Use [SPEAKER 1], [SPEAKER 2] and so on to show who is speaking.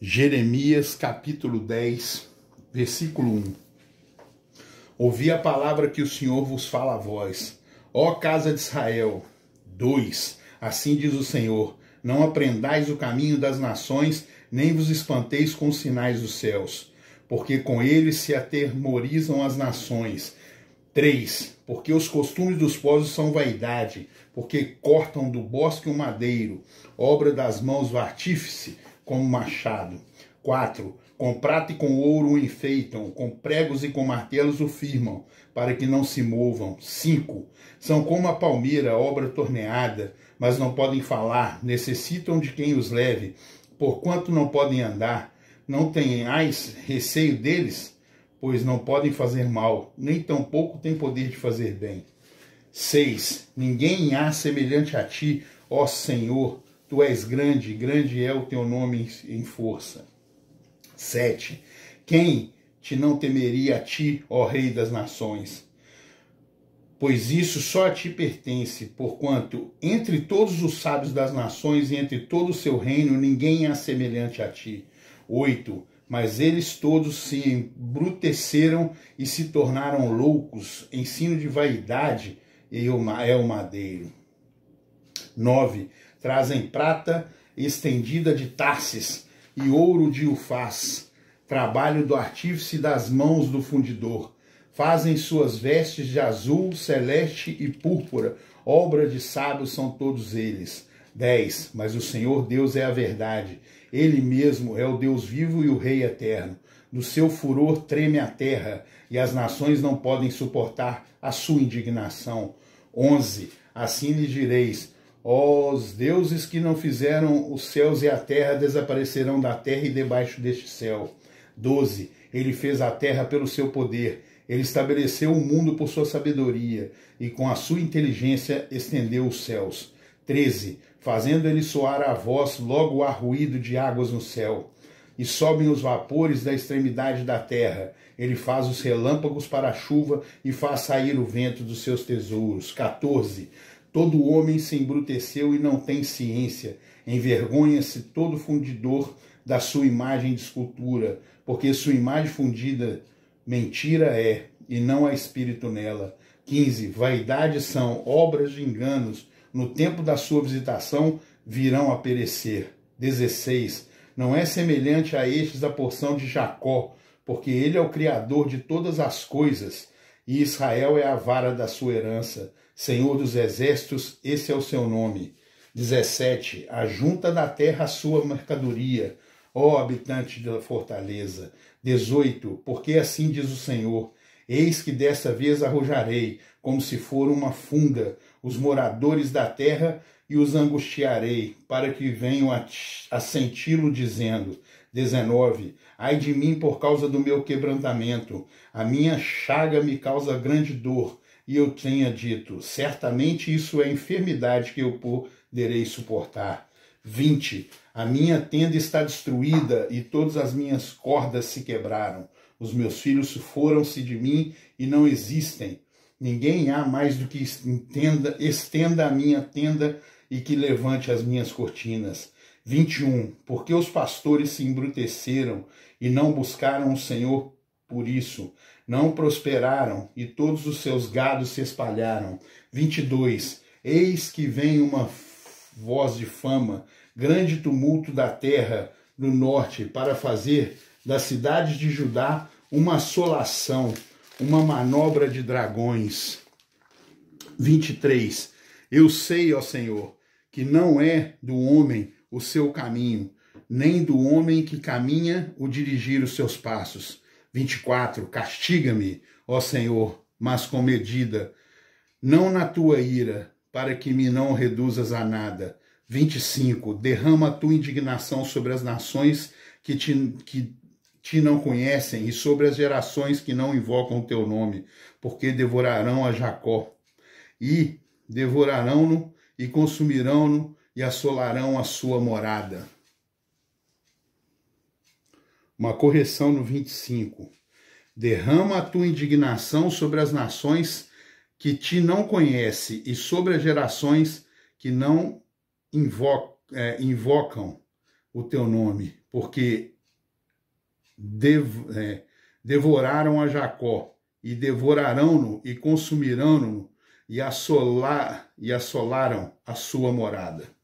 [SPEAKER 1] Jeremias capítulo 10, versículo 1. Ouvi a palavra que o Senhor vos fala a vós, ó casa de Israel. 2. Assim diz o Senhor: Não aprendais o caminho das nações, nem vos espanteis com os sinais dos céus, porque com eles se atemorizam as nações. 3. Porque os costumes dos povos são vaidade, porque cortam do bosque o madeiro, obra das mãos do artífice, como machado. 4. Com prata e com ouro o enfeitam, com pregos e com martelos o firmam, para que não se movam. 5. São como a palmeira, obra torneada, mas não podem falar, necessitam de quem os leve, porquanto não podem andar. Não tenhais receio deles, pois não podem fazer mal, nem tampouco têm poder de fazer bem. 6. Ninguém há semelhante a ti, ó Senhor, Tu és grande, grande é o teu nome em força. 7. Quem te não temeria a ti, ó Rei das Nações? Pois isso só a ti pertence, porquanto entre todos os sábios das nações e entre todo o seu reino ninguém é semelhante a ti. 8. Mas eles todos se embruteceram e se tornaram loucos, ensino de vaidade e é, é o madeiro. 9 Trazem prata estendida de Tarsis e ouro de Ufaz, trabalho do artífice das mãos do fundidor. Fazem suas vestes de azul, celeste e púrpura, obra de sábios são todos eles. 10. Mas o Senhor Deus é a verdade. Ele mesmo é o Deus vivo e o Rei eterno. No seu furor treme a terra, e as nações não podem suportar a sua indignação. 11. Assim lhe direis: os deuses que não fizeram os céus e a terra desaparecerão da terra e debaixo deste céu. 12. Ele fez a terra pelo seu poder. Ele estabeleceu o mundo por sua sabedoria e com a sua inteligência estendeu os céus. 13. Fazendo ele soar a voz, logo há ruído de águas no céu. E sobem os vapores da extremidade da terra. Ele faz os relâmpagos para a chuva e faz sair o vento dos seus tesouros. 14. Todo homem se embruteceu e não tem ciência. Envergonha-se todo fundidor da sua imagem de escultura, porque sua imagem fundida mentira é, e não há espírito nela. 15. Vaidade são obras de enganos. No tempo da sua visitação virão a perecer. 16. Não é semelhante a estes a porção de Jacó, porque ele é o Criador de todas as coisas e Israel é a vara da sua herança. Senhor dos exércitos, esse é o seu nome. 17. Ajunta da terra a sua mercadoria, ó habitante da fortaleza. 18. Porque assim diz o Senhor: Eis que dessa vez arrojarei, como se for uma funda, os moradores da terra e os angustiarei, para que venham a, a senti-lo, dizendo: 19. Ai de mim por causa do meu quebrantamento, a minha chaga me causa grande dor, e eu tenha dito: certamente isso é enfermidade que eu poderei suportar. 20. A minha tenda está destruída e todas as minhas cordas se quebraram. Os meus filhos foram-se de mim e não existem. Ninguém há mais do que entenda, estenda a minha tenda e que levante as minhas cortinas. 21. Porque os pastores se embruteceram e não buscaram o Senhor por isso. Não prosperaram e todos os seus gados se espalharam. 22. Eis que vem uma voz de fama, grande tumulto da terra do norte, para fazer da cidade de Judá uma assolação, uma manobra de dragões. 23. Eu sei, ó Senhor, que não é do homem o seu caminho, nem do homem que caminha o dirigir os seus passos. 24. Castiga-me, ó Senhor, mas com medida, não na tua ira, para que me não reduzas a nada. 25. Derrama a tua indignação sobre as nações que te, que te não conhecem e sobre as gerações que não invocam o teu nome, porque devorarão a Jacó e devorarão-no e consumirão-no e assolarão a sua morada. Uma correção no 25. Derrama a tua indignação sobre as nações que te não conhece e sobre as gerações que não invocam, é, invocam o teu nome, porque dev, é, devoraram a Jacó e devorarão-no e consumirão-no e, assolar, e assolaram a sua morada.